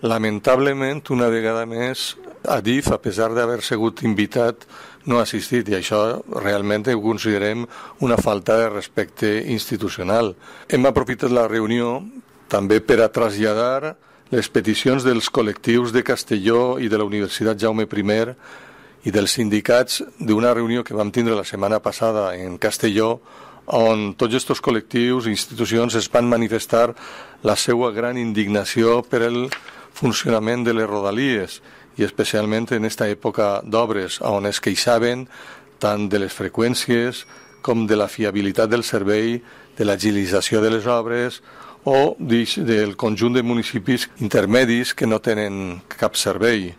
Lamentablement, una vegada més, Adif, a pesar d'haver sigut invitat, no ha assistit i això realment ho considerem una falta de respecte institucional. Hem aprofitat la reunió també per a traslladar les peticions dels col·lectius de Castelló i de la Universitat Jaume I i dels sindicats d'una reunió que vam tindre la setmana passada en Castelló on tots aquests col·lectius i institucions es van manifestar la seva gran indignació per el funcionament de les rodalies i especialment en aquesta època d'obres on es queixaven tant de les freqüències com de la fiabilitat del servei, de l'agilització de les obres o del conjunt de municipis intermedis que no tenen cap servei.